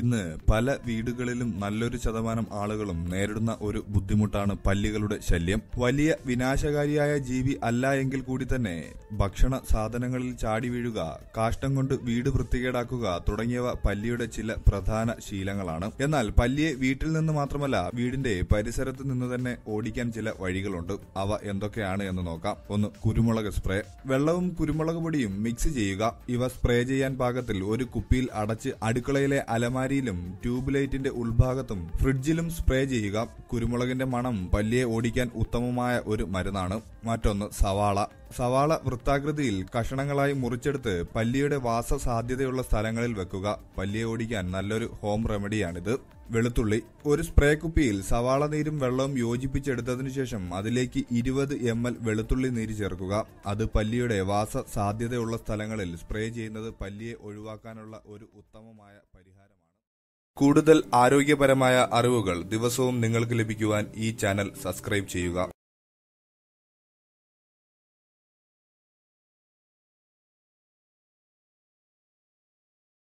ഇന്ന് പല വീടുകളിലും നല്ലൊരു ശതമാനം ആളുകളും നേരിടുന്ന ഒരു ബുദ്ധിമുട്ടാണ് പല്ലികളുടെ ശല്യം വലിയ വിനാശകാരിയായ ജീവി അല്ല എങ്കിൽ കൂടി തന്നെ ഭക്ഷണ സാധനങ്ങളിൽ ചാടി വീഴുക കാഷ്ടം കൊണ്ട് വീട് വൃത്തികേടാക്കുക തുടങ്ങിയവ പല്ലിയുടെ ചില പ്രധാന ശീലങ്ങളാണ് എന്നാൽ പല്ലിയെ വീട്ടിൽ നിന്ന് മാത്രമല്ല വീടിന്റെ പരിസരത്ത് നിന്ന് തന്നെ ഓടിക്കാൻ ചില വഴികളുണ്ട് അവ എന്തൊക്കെയാണ് എന്ന് നോക്കാം ഒന്ന് കുരുമുളക് സ്പ്രേ വെള്ളവും കുരുമുളക് പൊടിയും മിക്സ് ചെയ്യുക ഇവ സ്പ്രേ ചെയ്യാൻ പാകത്തിൽ ഒരു കുപ്പിയിൽ അടച്ച് അടുക്കളയിലെ അലമാര സാരിയിലും ട്യൂബ് ലൈറ്റിന്റെ ഉൾഭാഗത്തും ഫ്രിഡ്ജിലും സ്പ്രേ ചെയ്യുക കുരുമുളകിന്റെ മണം പല്ലിയെ ഓടിക്കാൻ ഉത്തമമായ ഒരു മരുന്നാണ് മറ്റൊന്ന് സവാള സവാള വൃത്താകൃതിയിൽ കഷണങ്ങളായി മുറിച്ചെടുത്ത് പല്ലിയുടെ വാസ സാധ്യതയുള്ള സ്ഥലങ്ങളിൽ വെക്കുക പല്ലിയെ ഓടിക്കാൻ നല്ലൊരു ഹോം റെമഡിയാണിത് വെളുത്തുള്ളി ഒരു സ്പ്രേ കുപ്പിയിൽ സവാള നീരും വെള്ളവും യോജിപ്പിച്ചെടുത്തതിനു ശേഷം അതിലേക്ക് ഇരുപത് എം എൽ വെളുത്തുള്ളി നീര് ചേർക്കുക അത് പല്ലിയുടെ വാസ സാധ്യതയുള്ള സ്ഥലങ്ങളിൽ സ്പ്രേ ചെയ്യുന്നത് പല്ലിയെ ഒഴിവാക്കാനുള്ള ഒരു ഉത്തമമായ പരിഹാരമാണ് കൂടുതൽ ആരോഗ്യപരമായ അറിവുകൾ ദിവസവും നിങ്ങൾക്ക് ലഭിക്കുവാൻ ഈ ചാനൽ സബ്സ്ക്രൈബ് ചെയ്യുക